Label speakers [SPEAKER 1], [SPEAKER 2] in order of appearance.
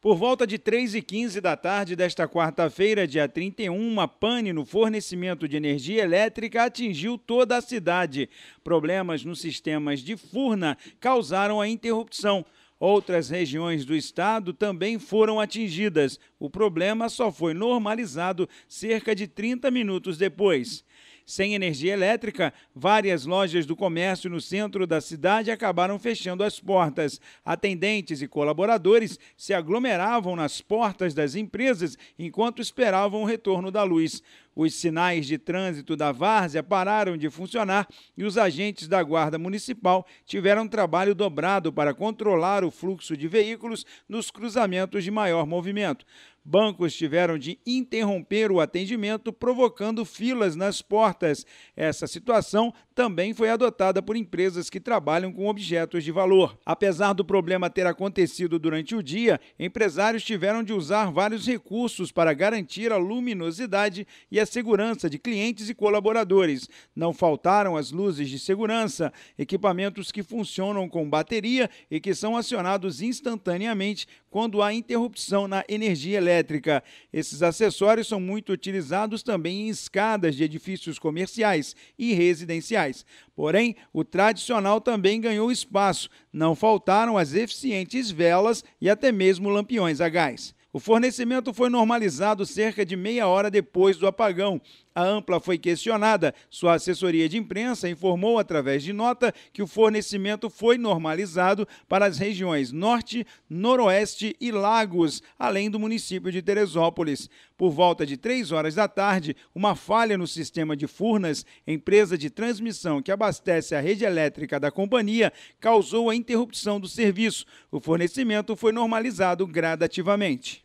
[SPEAKER 1] Por volta de 3h15 da tarde desta quarta-feira, dia 31, uma pane no fornecimento de energia elétrica atingiu toda a cidade. Problemas nos sistemas de furna causaram a interrupção. Outras regiões do estado também foram atingidas. O problema só foi normalizado cerca de 30 minutos depois. Sem energia elétrica, várias lojas do comércio no centro da cidade acabaram fechando as portas. Atendentes e colaboradores se aglomeravam nas portas das empresas enquanto esperavam o retorno da luz. Os sinais de trânsito da várzea pararam de funcionar e os agentes da Guarda Municipal tiveram trabalho dobrado para controlar o fluxo de veículos nos cruzamentos de maior movimento bancos tiveram de interromper o atendimento, provocando filas nas portas. Essa situação também foi adotada por empresas que trabalham com objetos de valor. Apesar do problema ter acontecido durante o dia, empresários tiveram de usar vários recursos para garantir a luminosidade e a segurança de clientes e colaboradores. Não faltaram as luzes de segurança, equipamentos que funcionam com bateria e que são acionados instantaneamente quando há interrupção na energia elétrica elétrica. Esses acessórios são muito utilizados também em escadas de edifícios comerciais e residenciais. Porém, o tradicional também ganhou espaço. Não faltaram as eficientes velas e até mesmo lampiões a gás. O fornecimento foi normalizado cerca de meia hora depois do apagão. A Ampla foi questionada. Sua assessoria de imprensa informou através de nota que o fornecimento foi normalizado para as regiões Norte, Noroeste e Lagos, além do município de Teresópolis. Por volta de três horas da tarde, uma falha no sistema de Furnas, empresa de transmissão que abastece a rede elétrica da companhia, causou a interrupção do serviço. O fornecimento foi normalizado gradativamente.